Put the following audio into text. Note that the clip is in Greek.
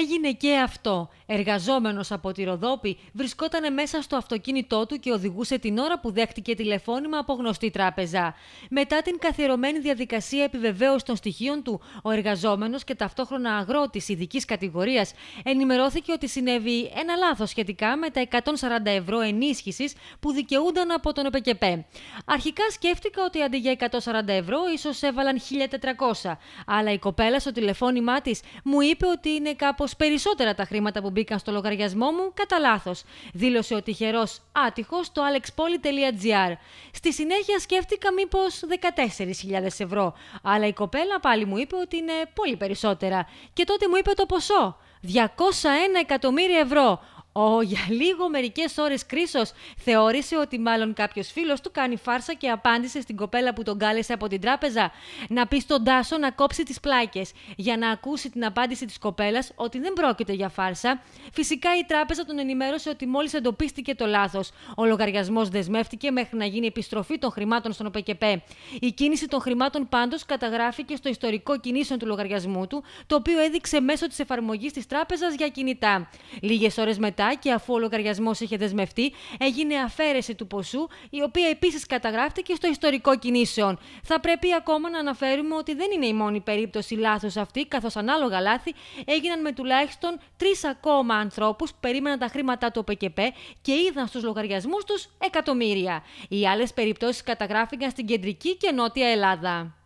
Έγινε και αυτό. Εργαζόμενος από τη Ροδόπη βρισκόταν μέσα στο αυτοκίνητό του και οδηγούσε την ώρα που δέχτηκε τηλεφώνημα από γνωστή τράπεζα. Μετά την καθιερωμένη διαδικασία επιβεβαίωσης των στοιχείων του, ο εργαζόμενος και ταυτόχρονα αγρότης ειδικής κατηγορίας ενημερώθηκε ότι συνέβη ένα λάθος σχετικά με τα 140 ευρώ ενίσχυσης που δικαιούνταν από τον ΕΠΚΕΠΕ. Αρχικά σκέφτηκα ότι αντί για 140 ευρώ ίσως έβαλαν 1400, αλλά η κοπέλα στο τηλεφώνημά της μου είπε ότι είναι κάπω περισσότερα τα χρήματα που μπήκαν στο λογαριασμό μου κατά λάθος, δήλωσε ο τυχερός άτυχος στο alexpoly.gr. Στη συνέχεια σκέφτηκα μήπως 14.000 ευρώ, αλλά η κοπέλα πάλι μου είπε ότι είναι πολύ περισσότερα. Και τότε μου είπε το ποσό. 201 εκατομμύρια ευρώ. Ω, για λίγο μερικές ώρες κρίσος θεώρησε ότι μάλλον κάποιος φίλος του κάνει φάρσα και απάντησε στην κοπέλα που τον κάλεσε από την τράπεζα να πει στον Τάσο να κόψει τις πλάκες. Για να ακούσει την απάντηση της κοπέλας ότι δεν πρόκειται για φάρσα, φυσικά η τράπεζα τον ενημέρωσε ότι μόλις εντοπίστηκε το λάθος. Ο λογαριασμός δεσμεύτηκε μέχρι να γίνει επιστροφή των χρημάτων στον ΟΠΕΚΕΠΕ. Η κίνηση των χρημάτων πάντως καταγράφηκε στο ιστορικό κινήσεων του λογαριασμού του, το οποίο έδειξε μέσω της εφαρμογής της τράπεζας για κινητά. Λίγες ώρες μετά και αφού ο λογαριασμός είχε δεσμευτεί, έγινε αφαίρεση του ποσού, η οποία επίσης καταγράφτηκε στο ιστορικό κινήσεων. Θα πρέπει ακόμα να αναφέρουμε ότι δεν είναι η μόνη περίπτωση λάθος αυτή, καθώς ανάλογα λάθη έγιναν με τουλάχιστον τρεις ακόμα ανθρώπους που περίμεναν τα χρήματά του ΟΠΕΚΕΠΕ και είδαν στους λογαριασμούς τους εκατομμύρια. Οι άλλες περιπτώσεις καταγράφηκαν στην κεντρική και νότια Ελλάδα.